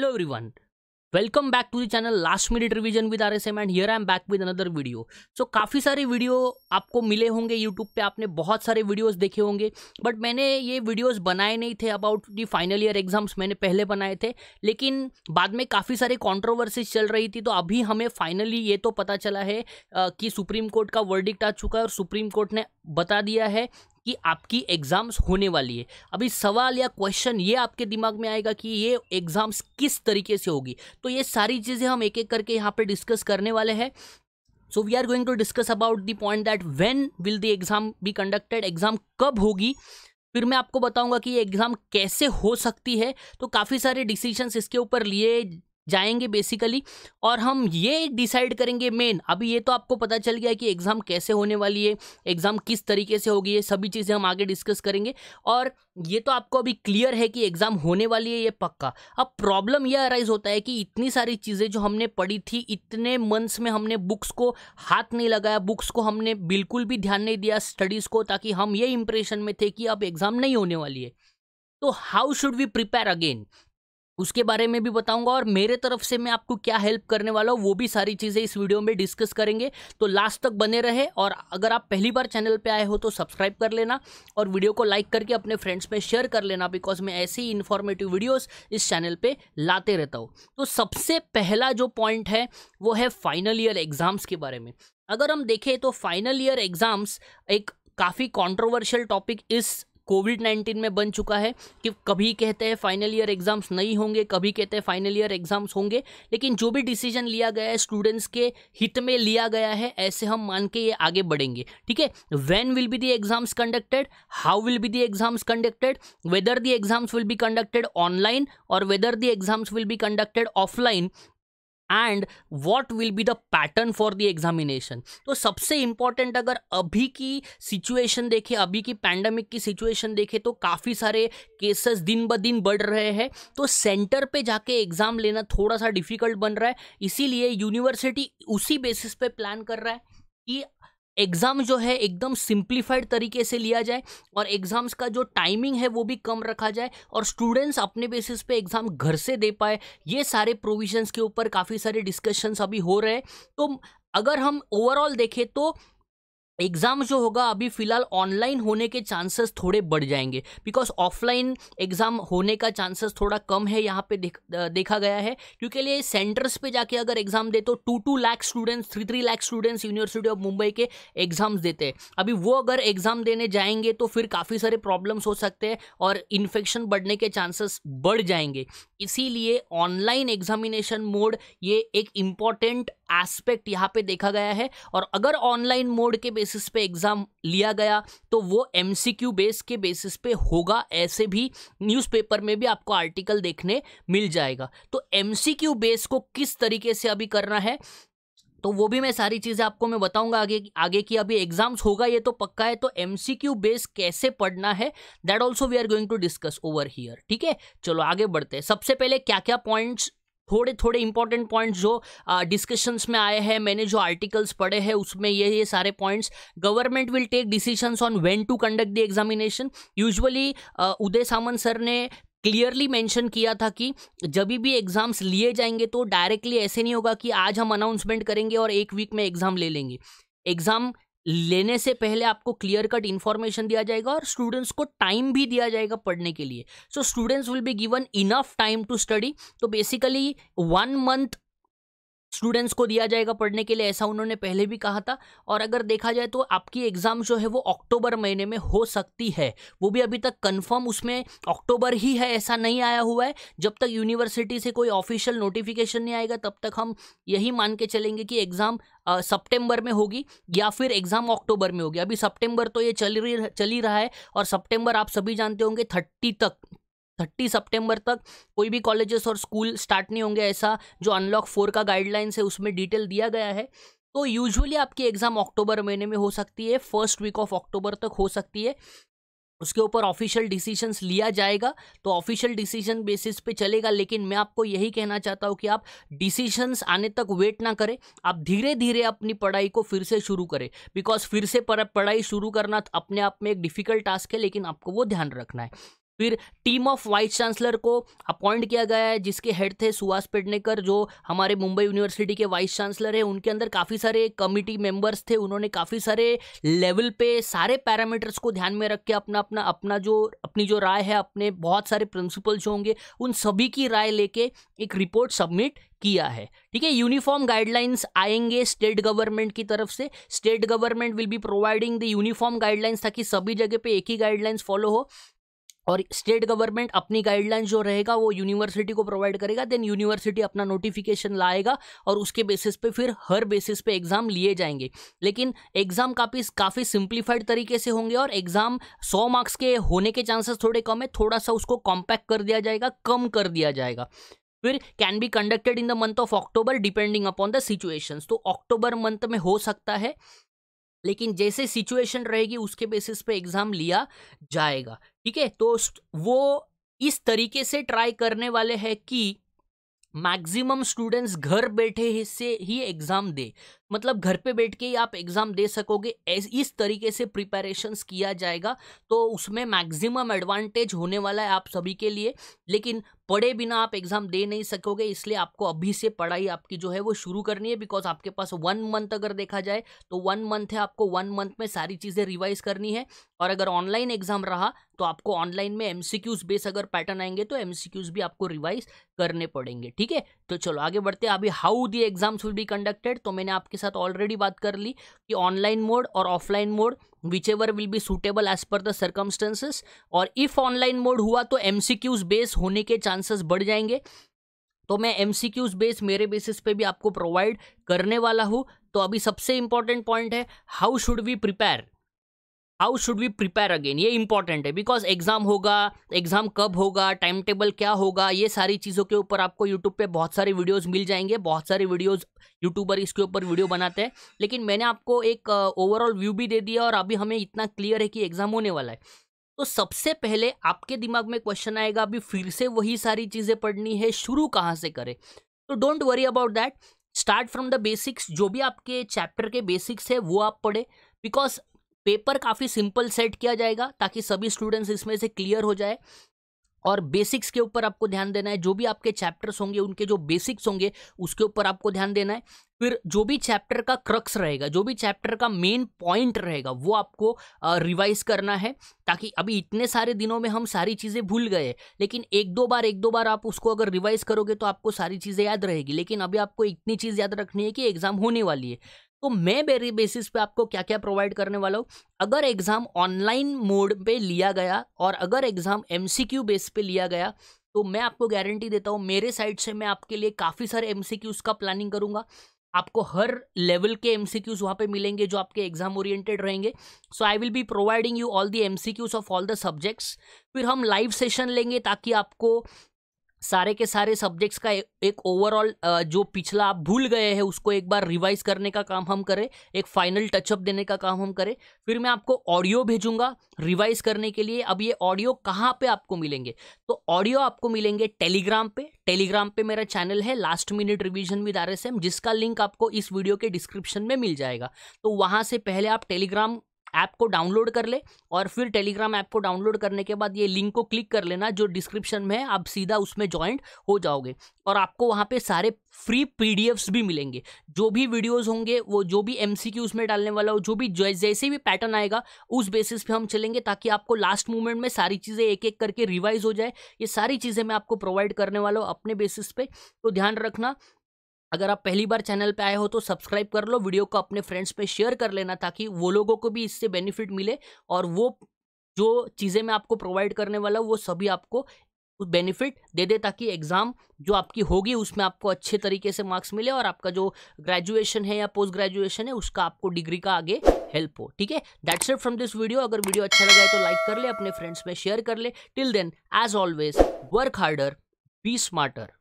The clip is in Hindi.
hello everyone welcome back to the channel last minute revision with R S M and here I am back with another video so काफ़ी सारे वीडियो आपको मिले होंगे यूट्यूब पे आपने बहुत सारे वीडियोस देखे होंगे बट मैंने ये वीडियोस बनाए नहीं थे about the final year exams मैंने पहले बनाए थे लेकिन बाद में काफ़ी सारे कॉन्ट्रोवर्सीज चल रही थी तो अभी हमें फाइनली ये तो पता चला है कि सुप्रीम कोर्ट का वर्डिक्ट आ चुका है और सुप्रीम कोर्ट ने बता दिया है कि आपकी एग्ज़ाम्स होने वाली है अभी सवाल या क्वेश्चन ये आपके दिमाग में आएगा कि ये एग्ज़ाम्स किस तरीके से होगी तो ये सारी चीज़ें हम एक एक करके यहाँ पर डिस्कस करने वाले हैं so we are going to discuss about the point that when will the exam be conducted exam कब होगी फिर मैं आपको बताऊंगा कि ये एग्ज़ाम कैसे हो सकती है तो काफ़ी सारे डिसीजंस इसके ऊपर लिए जाएंगे बेसिकली और हम ये डिसाइड करेंगे मेन अभी ये तो आपको पता चल गया कि एग्ज़ाम कैसे होने वाली है एग्ज़ाम किस तरीके से होगी ये सभी चीज़ें हम आगे डिस्कस करेंगे और ये तो आपको अभी क्लियर है कि एग्ज़ाम होने वाली है ये पक्का अब प्रॉब्लम यह अराइज होता है कि इतनी सारी चीज़ें जो हमने पढ़ी थी इतने मंथ्स में हमने बुक्स को हाथ नहीं लगाया बुक्स को हमने बिल्कुल भी ध्यान नहीं दिया स्टडीज़ को ताकि हम ये इंप्रेशन में थे कि अब एग्ज़ाम नहीं होने वाली है तो how should we prepare again उसके बारे में भी बताऊंगा और मेरे तरफ से मैं आपको क्या हेल्प करने वाला हूँ वो भी सारी चीज़ें इस वीडियो में डिस्कस करेंगे तो लास्ट तक बने रहे और अगर आप पहली बार चैनल पर आए हो तो सब्सक्राइब कर लेना और वीडियो को लाइक करके अपने फ्रेंड्स में शेयर कर लेना बिकॉज मैं ऐसी ही इन्फॉर्मेटिव वीडियोज़ इस चैनल पर लाते रहता हूँ तो सबसे पहला जो पॉइंट है वो है फाइनल ईयर एग्ज़ाम्स के बारे में अगर हम देखें तो फाइनल ईयर एग्ज़ाम्स एक काफ़ी कंट्रोवर्शियल टॉपिक इस कोविड नाइन्टीन में बन चुका है कि कभी कहते हैं फाइनल ईयर एग्जाम्स नहीं होंगे कभी कहते हैं फाइनल ईयर एग्जाम्स होंगे लेकिन जो भी डिसीजन लिया गया है स्टूडेंट्स के हित में लिया गया है ऐसे हम मान के ये आगे बढ़ेंगे ठीक है when will be the exams conducted how will be the exams conducted whether the exams will be conducted online और whether the exams will be conducted offline and what will be the pattern for the examination तो सबसे इम्पॉर्टेंट अगर अभी की सिचुएशन देखे अभी की पैंडमिक की सिचुएशन देखे तो काफ़ी सारे केसेस दिन ब दिन बढ़ रहे हैं तो सेंटर पे जाके एग्ज़ाम लेना थोड़ा सा डिफिकल्ट बन रहा है इसीलिए यूनिवर्सिटी उसी बेसिस पे प्लान कर रहा है कि एग्ज़ाम जो है एकदम सिंप्लीफाइड तरीके से लिया जाए और एग्ज़ाम्स का जो टाइमिंग है वो भी कम रखा जाए और स्टूडेंट्स अपने बेसिस पे एग्ज़ाम घर से दे पाए ये सारे प्रोविजंस के ऊपर काफ़ी सारे डिस्कशंस अभी हो रहे हैं तो अगर हम ओवरऑल देखें तो एग्ज़ाम जो होगा अभी फ़िलहाल ऑनलाइन होने के चांसेस थोड़े बढ़ जाएंगे बिकॉज ऑफलाइन एग्ज़ाम होने का चांसेस थोड़ा कम है यहाँ पे देख देखा गया है क्योंकि लिए सेंटर्स पे जाके अगर एग्ज़ाम दे तो two two lakh students three three lakh students university of Mumbai के एग्ज़ाम्स देते हैं अभी वो अगर एग्ज़ाम देने जाएंगे तो फिर काफ़ी सारे प्रॉब्लम्स हो सकते हैं और इन्फेक्शन बढ़ने के चांसेस बढ़ जाएंगे इसीलिए ऑनलाइन एग्जामिनेशन मोड ये एक इम्पॉर्टेंट एस्पेक्ट यहाँ पे देखा गया है और अगर ऑनलाइन मोड के बेसिस पे एग्ज़ाम लिया गया तो वो एम बेस के बेसिस पे होगा ऐसे भी न्यूज़पेपर में भी आपको आर्टिकल देखने मिल जाएगा तो एम बेस को किस तरीके से अभी करना है तो वो भी मैं सारी चीज़ें आपको मैं बताऊंगा आगे आगे की अभी एग्जाम्स होगा ये तो पक्का है तो एम बेस कैसे पढ़ना है that also we are going to discuss over here ठीक है चलो आगे बढ़ते हैं सबसे पहले क्या क्या पॉइंट्स थोड़े थोड़े इंपॉर्टेंट पॉइंट्स जो डिस्कशंस में आए हैं मैंने जो आर्टिकल्स पढ़े हैं उसमें ये ये सारे points government will take decisions on when to conduct the examination usually Uday Samant sir ने क्लियरली मेंशन किया था कि जब भी एग्ज़ाम्स लिए जाएंगे तो डायरेक्टली ऐसे नहीं होगा कि आज हम अनाउंसमेंट करेंगे और एक वीक में एग्ज़ाम ले लेंगे एग्ज़ाम लेने से पहले आपको क्लियर कट इन्फॉर्मेशन दिया जाएगा और स्टूडेंट्स को टाइम भी दिया जाएगा पढ़ने के लिए so students will be given enough time to study तो बेसिकली वन मंथ स्टूडेंट्स को दिया जाएगा पढ़ने के लिए ऐसा उन्होंने पहले भी कहा था और अगर देखा जाए तो आपकी एग्ज़ाम जो है वो अक्टूबर महीने में हो सकती है वो भी अभी तक कंफर्म उसमें अक्टूबर ही है ऐसा नहीं आया हुआ है जब तक यूनिवर्सिटी से कोई ऑफिशियल नोटिफिकेशन नहीं आएगा तब तक हम यही मान के चलेंगे कि एग्ज़ाम सितंबर में होगी या फिर एग्ज़ाम अक्टूबर में होगी अभी सितंबर तो ये चल रही चल ही रहा है और सितंबर आप सभी जानते होंगे थर्टी तक 30 सितंबर तक कोई भी कॉलेजेस और स्कूल स्टार्ट नहीं होंगे ऐसा जो अनलॉक फोर का गाइडलाइंस है उसमें डिटेल दिया गया है तो यूजुअली आपकी एग्ज़ाम अक्टूबर महीने में हो सकती है फर्स्ट वीक ऑफ अक्टूबर तक हो सकती है उसके ऊपर ऑफिशियल डिसीजंस लिया जाएगा तो ऑफिशियल डिसीजन बेसिस पे चलेगा लेकिन मैं आपको यही कहना चाहता हूँ कि आप डिसीजंस आने तक वेट ना करें आप धीरे धीरे अपनी पढ़ाई को फिर से शुरू करें बिकॉज फिर से पढ़ाई शुरू करना अपने आप में एक डिफ़िकल्ट टास्क है लेकिन आपको वो ध्यान रखना है फिर टीम ऑफ वाइस चांसलर को अपॉइंट किया गया है जिसके हेड थे सुहास पेडनेकर जो हमारे मुंबई यूनिवर्सिटी के वाइस चांसलर है उनके अंदर काफ़ी सारे कमिटी मेंबर्स थे उन्होंने काफ़ी सारे लेवल पे सारे पैरामीटर्स को ध्यान में रख के अपना अपना अपना जो अपनी जो राय है अपने बहुत सारे प्रिंसिपल्स होंगे उन सभी की राय लेके एक रिपोर्ट सबमिट किया है ठीक है यूनिफॉर्म गाइडलाइंस आएंगे स्टेट गवर्नमेंट की तरफ से state government will be providing the uniform guidelines ताकि सभी जगह पे एक ही गाइडलाइंस फॉलो हो और स्टेट गवर्नमेंट अपनी गाइडलाइन जो रहेगा वो यूनिवर्सिटी को प्रोवाइड करेगा देन यूनिवर्सिटी अपना नोटिफिकेशन लाएगा और उसके बेसिस पे फिर हर बेसिस पे एग्ज़ाम लिए जाएंगे लेकिन एग्ज़ाम काफ़ी काफ़ी सिंप्लीफाइड तरीके से होंगे और एग्ज़ाम सौ मार्क्स के होने के चांसेस थोड़े कम है थोड़ा सा उसको कॉम्पैक्ट कर दिया जाएगा कम कर दिया जाएगा फिर can be conducted in the month of October depending upon the situations तो अक्टूबर मंथ में हो सकता है लेकिन जैसे सिचुएशन रहेगी उसके बेसिस पे एग्जाम लिया जाएगा ठीक है तो वो इस तरीके से ट्राई करने वाले हैं कि मैक्सिमम स्टूडेंट्स घर बैठे ही से ही एग्जाम दे मतलब घर पे बैठ के ही आप एग्ज़ाम दे सकोगे इस तरीके से प्रिपरेशन किया जाएगा तो उसमें मैक्सिमम एडवांटेज होने वाला है आप सभी के लिए लेकिन पढ़े बिना आप एग्ज़ाम दे नहीं सकोगे इसलिए आपको अभी से पढ़ाई आपकी जो है वो शुरू करनी है बिकॉज आपके पास वन मंथ अगर देखा जाए तो वन मंथ है आपको वन मंथ में सारी चीज़ें रिवाइज करनी है और अगर ऑनलाइन एग्ज़ाम रहा तो आपको ऑनलाइन में एम बेस अगर पैटर्न आएंगे तो एम भी आपको रिवाइज करने पड़ेंगे ठीक है तो चलो आगे बढ़ते हैं अभी how the exams will be conducted तो मैंने आपके साथ ऑलरेडी बात कर ली कि ऑनलाइन मोड और offline mode whichever will be suitable as per the circumstances और इफ ऑनलाइन मोड हुआ तो एम बेस होने के चांसेस बढ़ जाएंगे तो मैं एम बेस मेरे बेसिस पे भी आपको प्रोवाइड करने वाला हूँ तो अभी सबसे इंपॉर्टेंट पॉइंट है how should we prepare how should we prepare again ये इंपॉर्टेंट है बिकॉज एग्जाम होगा एग्जाम कब होगा टाइम टेबल क्या होगा ये सारी चीज़ों के ऊपर आपको यूट्यूब पे बहुत सारे वीडियोस मिल जाएंगे बहुत सारे वीडियोस यूट्यूबर इसके ऊपर वीडियो बनाते हैं लेकिन मैंने आपको एक ओवरऑल uh, व्यू भी दे दिया और अभी हमें इतना क्लियर है कि एग्जाम होने वाला है तो सबसे पहले आपके दिमाग में क्वेश्चन आएगा अभी फिर से वही सारी चीज़ें पढ़नी है शुरू कहाँ से करें तो don't worry about that start from the basics जो भी आपके चैप्टर के बेसिक्स है वो आप पढ़े बिकॉज पेपर काफ़ी सिंपल सेट किया जाएगा ताकि सभी स्टूडेंट्स इसमें से क्लियर हो जाए और बेसिक्स के ऊपर आपको ध्यान देना है जो भी आपके चैप्टर्स होंगे उनके जो बेसिक्स होंगे उसके ऊपर आपको ध्यान देना है फिर जो भी चैप्टर का क्रक्स रहेगा जो भी चैप्टर का मेन पॉइंट रहेगा वो आपको रिवाइज करना है ताकि अभी इतने सारे दिनों में हम सारी चीज़ें भूल गए लेकिन एक दो बार एक दो बार आप उसको अगर रिवाइज करोगे तो आपको सारी चीज़ें याद रहेगी लेकिन अभी आपको इतनी चीज़ याद रखनी है कि एग्ज़ाम होने वाली है तो मैं मेरी बेसिस पे आपको क्या क्या प्रोवाइड करने वाला हूँ अगर एग्ज़ाम ऑनलाइन मोड पे लिया गया और अगर एग्ज़ाम एम बेस पे लिया गया तो मैं आपको गारंटी देता हूँ मेरे साइड से मैं आपके लिए काफ़ी सारे एम का प्लानिंग करूँगा आपको हर लेवल के एम सी क्यूज़ वहाँ पर मिलेंगे जो आपके एग्जाम ओरिएंटेड रहेंगे so I will be providing you all the M C Qs of all the subjects फिर हम लाइव सेशन लेंगे ताकि आपको सारे के सारे सब्जेक्ट्स का एक ओवरऑल जो पिछला आप भूल गए हैं उसको एक बार रिवाइज करने का काम हम करें एक फाइनल टचअप देने का काम हम करें फिर मैं आपको ऑडियो भेजूंगा रिवाइज करने के लिए अब ये ऑडियो कहाँ पे आपको मिलेंगे तो ऑडियो आपको मिलेंगे टेलीग्राम पे टेलीग्राम पे मेरा चैनल है last minute revision with R जिसका लिंक आपको इस वीडियो के डिस्क्रिप्शन में मिल जाएगा तो वहाँ से पहले आप टेलीग्राम ऐप को डाउनलोड कर ले और फिर टेलीग्राम ऐप को डाउनलोड करने के बाद ये लिंक को क्लिक कर लेना जो डिस्क्रिप्शन में है आप सीधा उसमें ज्वाइंट हो जाओगे और आपको वहाँ पे सारे फ्री पी भी मिलेंगे जो भी वीडियोस होंगे वो जो भी एमसीक्यू उसमें डालने वाला हो जो भी जैसे भी पैटर्न आएगा उस बेसिस पे हम चलेंगे ताकि आपको लास्ट मोमेंट में सारी चीज़ें एक एक करके रिवाइज हो जाए ये सारी चीज़ें मैं आपको प्रोवाइड करने वाला हूँ अपने बेसिस पे तो ध्यान रखना अगर आप पहली बार चैनल पे आए हो तो सब्सक्राइब कर लो वीडियो को अपने फ्रेंड्स पे शेयर कर लेना ताकि वो लोगों को भी इससे बेनिफिट मिले और वो जो चीज़ें मैं आपको प्रोवाइड करने वाला हूँ वो सभी आपको बेनिफिट दे दे ताकि एग्ज़ाम जो आपकी होगी उसमें आपको अच्छे तरीके से मार्क्स मिले और आपका जो ग्रेजुएशन है या पोस्ट ग्रेजुएशन है उसका आपको डिग्री का आगे हेल्प हो ठीक है that's it from this video अगर वीडियो अच्छा लगा है तो लाइक कर ले अपने फ्रेंड्स में शेयर कर ले till then as always work harder be smarter